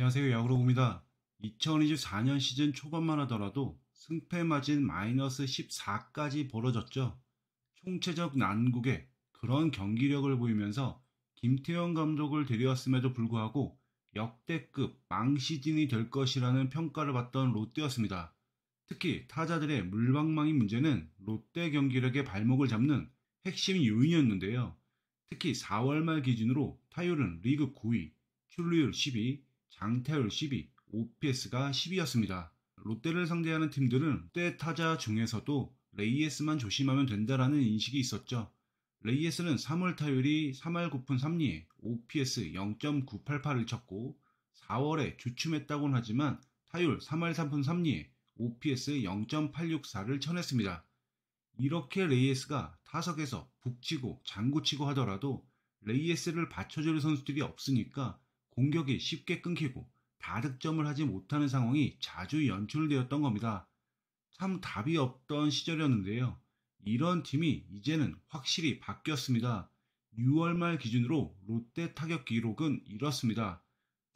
안녕하세요. 야구로봅니다. 2024년 시즌 초반만 하더라도 승패 마진 마이너스 14까지 벌어졌죠. 총체적 난국에 그런 경기력을 보이면서 김태형 감독을 데려왔음에도 불구하고 역대급 망시즌이 될 것이라는 평가를 받던 롯데였습니다. 특히 타자들의 물방망이 문제는 롯데 경기력의 발목을 잡는 핵심 요인이었는데요. 특히 4월 말 기준으로 타율은 리그 9위, 출루율 10위, 장타율 12, OPS가 10이었습니다. 롯데를 상대하는 팀들은 롯데 타자 중에서도 레이에스만 조심하면 된다라는 인식이 있었죠. 레이에스는 3월 타율이 3할 9푼 3리에 OPS 0.988을 쳤고 4월에 주춤했다곤 하지만 타율 3할 3푼 3리에 OPS 0.864를 쳐냈습니다. 이렇게 레이에스가 타석에서 북치고 장구치고 하더라도 레이에스를 받쳐줄 선수들이 없으니까 공격이 쉽게 끊기고 다득점을 하지 못하는 상황이 자주 연출되었던 겁니다. 참 답이 없던 시절이었는데요. 이런 팀이 이제는 확실히 바뀌었습니다. 6월 말 기준으로 롯데 타격 기록은 이렇습니다.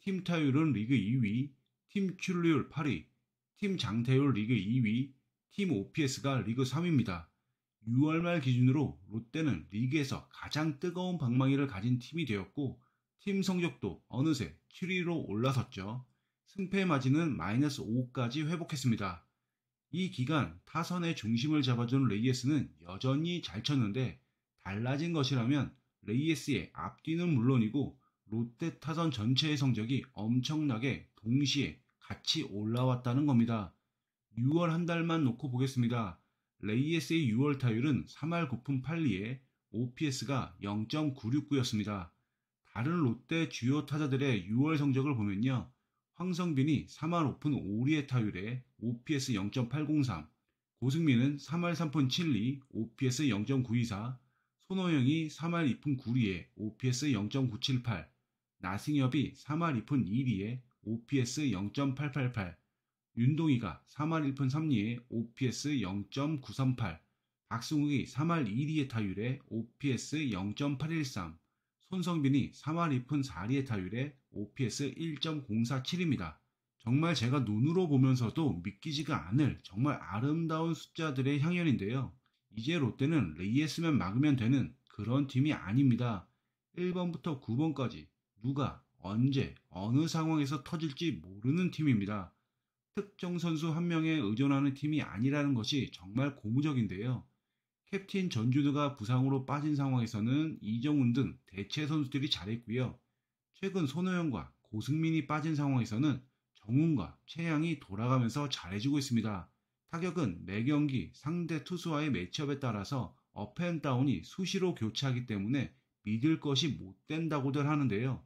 팀 타율은 리그 2위, 팀 출루율 8위, 팀장태율 리그 2위, 팀 OPS가 리그 3위입니다. 6월 말 기준으로 롯데는 리그에서 가장 뜨거운 방망이를 가진 팀이 되었고 팀 성적도 어느새 7위로 올라섰죠. 승패 마진은 마이너스 5까지 회복했습니다. 이 기간 타선의 중심을 잡아준 레이에스는 여전히 잘 쳤는데 달라진 것이라면 레이에스의 앞뒤는 물론이고 롯데 타선 전체의 성적이 엄청나게 동시에 같이 올라왔다는 겁니다. 6월 한 달만 놓고 보겠습니다. 레이에스의 6월 타율은 3할 9푼 8리에 OPS가 0.969였습니다. 다른 롯데 주요 타자들의 6월 성적을 보면요. 황성빈이 3할 오픈 5리의 타율에 OPS 0.803, 고승민은 3할 3푼 7리, OPS 0.924, 손호영이 3할 2푼 9리에 OPS 0.978, 나승엽이 3할 2푼 2리에 OPS 0.888, 윤동희가 3할 1푼 3리에 OPS 0.938, 박승욱이 3할 2리의 타율에 OPS 0.813, 손성빈이 3할 2푼 4리의 타율에 OPS 1.047입니다. 정말 제가 눈으로 보면서도 믿기지가 않을 정말 아름다운 숫자들의 향연인데요. 이제 롯데는 레이에스면 막으면 되는 그런 팀이 아닙니다. 1번부터 9번까지 누가 언제 어느 상황에서 터질지 모르는 팀입니다. 특정 선수 한 명에 의존하는 팀이 아니라는 것이 정말 고무적인데요. 캡틴 전준우가 부상으로 빠진 상황에서는 이정훈 등 대체 선수들이 잘했고요. 최근 손호영과 고승민이 빠진 상황에서는 정훈과 최양이 돌아가면서 잘해주고 있습니다. 타격은 매 경기 상대 투수와의 매치업에 따라서 업앤다운이 수시로 교차하기 때문에 믿을 것이 못 된다고들 하는데요.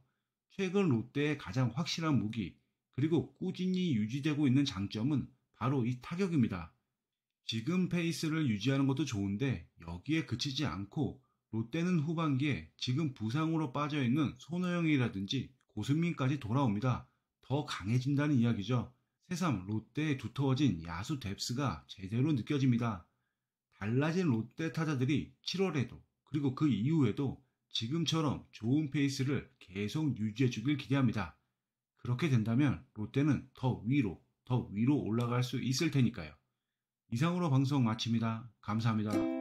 최근 롯데의 가장 확실한 무기 그리고 꾸준히 유지되고 있는 장점은 바로 이 타격입니다. 지금 페이스를 유지하는 것도 좋은데 여기에 그치지 않고 롯데는 후반기에 지금 부상으로 빠져있는 손호영이라든지 고승민까지 돌아옵니다. 더 강해진다는 이야기죠. 새삼 롯데에 두터워진 야수 뎁스가 제대로 느껴집니다. 달라진 롯데 타자들이 7월에도 그리고 그 이후에도 지금처럼 좋은 페이스를 계속 유지해주길 기대합니다. 그렇게 된다면 롯데는 더 위로, 더 위로 올라갈 수 있을 테니까요. 이상으로 방송 마칩니다. 감사합니다.